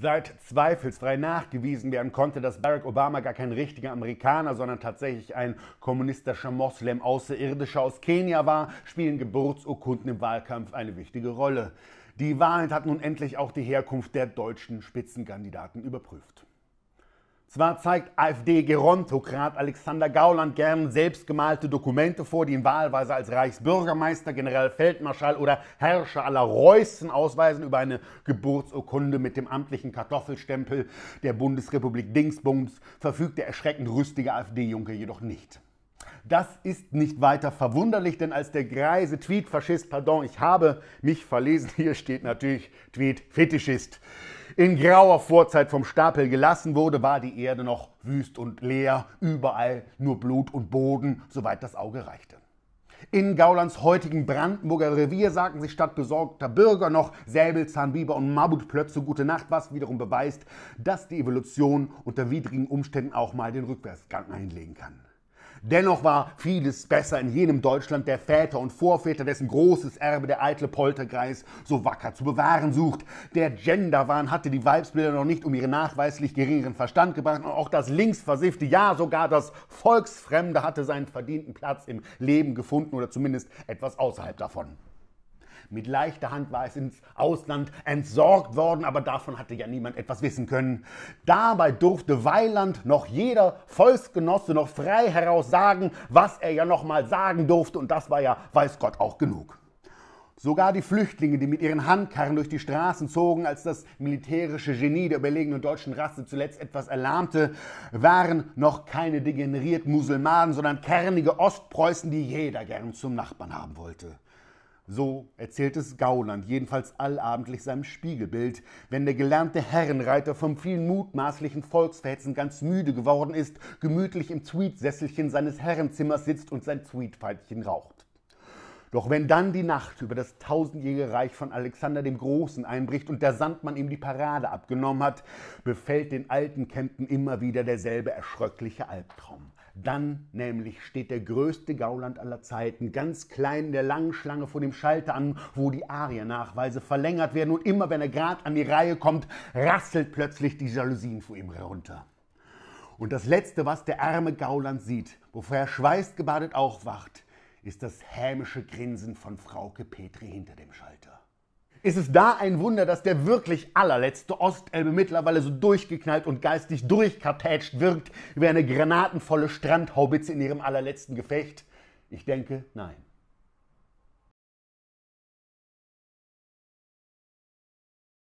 seit zweifelsfrei nachgewiesen werden konnte, dass Barack Obama gar kein richtiger Amerikaner, sondern tatsächlich ein kommunistischer Moslem außerirdischer aus Kenia war, spielen Geburtsurkunden im Wahlkampf eine wichtige Rolle. Die Wahrheit hat nun endlich auch die Herkunft der deutschen Spitzenkandidaten überprüft. Zwar zeigt AfD-Gerontokrat Alexander Gauland gern selbstgemalte Dokumente vor, die ihn wahlweise als Reichsbürgermeister, Generalfeldmarschall oder Herrscher aller Reußen ausweisen, über eine Geburtsurkunde mit dem amtlichen Kartoffelstempel der Bundesrepublik Dingsbums, verfügt der erschreckend rüstige AfD-Junker jedoch nicht. Das ist nicht weiter verwunderlich, denn als der greise Tweet-Faschist, pardon, ich habe mich verlesen, hier steht natürlich Tweet-Fetischist, in grauer Vorzeit vom Stapel gelassen wurde, war die Erde noch wüst und leer, überall nur Blut und Boden, soweit das Auge reichte. In Gaulands heutigen Brandenburger Revier sagten sich statt besorgter Bürger noch Säbelzahnbiber und Mammutplötze gute Nacht, was wiederum beweist, dass die Evolution unter widrigen Umständen auch mal den Rückwärtsgang einlegen kann. Dennoch war vieles besser in jenem Deutschland der Väter und Vorväter, dessen großes Erbe der eitle Poltergeist so wacker zu bewahren sucht. Der Genderwahn hatte die Weibsbilder noch nicht um ihren nachweislich geringeren Verstand gebracht und auch das linksversiffte, ja sogar das Volksfremde hatte seinen verdienten Platz im Leben gefunden oder zumindest etwas außerhalb davon. Mit leichter Hand war es ins Ausland entsorgt worden, aber davon hatte ja niemand etwas wissen können. Dabei durfte Weiland noch jeder Volksgenosse noch frei heraus sagen, was er ja nochmal sagen durfte, und das war ja, weiß Gott, auch genug. Sogar die Flüchtlinge, die mit ihren Handkarren durch die Straßen zogen, als das militärische Genie der überlegenen deutschen Rasse zuletzt etwas erlahmte, waren noch keine degenerierten Musulmanen, sondern kernige Ostpreußen, die jeder gern zum Nachbarn haben wollte. So erzählt es Gauland jedenfalls allabendlich seinem Spiegelbild, wenn der gelernte Herrenreiter vom vielen mutmaßlichen Volksverhetzen ganz müde geworden ist, gemütlich im Tweetsesselchen seines Herrenzimmers sitzt und sein Tweetpfeifchen raucht. Doch wenn dann die Nacht über das tausendjährige Reich von Alexander dem Großen einbricht und der Sandmann ihm die Parade abgenommen hat, befällt den alten Kempten immer wieder derselbe erschröckliche Albtraum. Dann nämlich steht der größte Gauland aller Zeiten ganz klein in der langen Schlange vor dem Schalter an, wo die Ariennachweise verlängert werden und immer wenn er gerade an die Reihe kommt, rasselt plötzlich die Jalousien vor ihm herunter. Und das Letzte, was der arme Gauland sieht, bevor er schweißgebadet aufwacht, ist das hämische Grinsen von Frauke Petri hinter dem Schalter ist es da ein Wunder, dass der wirklich allerletzte Ostelbe mittlerweile so durchgeknallt und geistig durchkartätscht wirkt wie eine granatenvolle Strandhaubitze in ihrem allerletzten Gefecht? Ich denke, nein.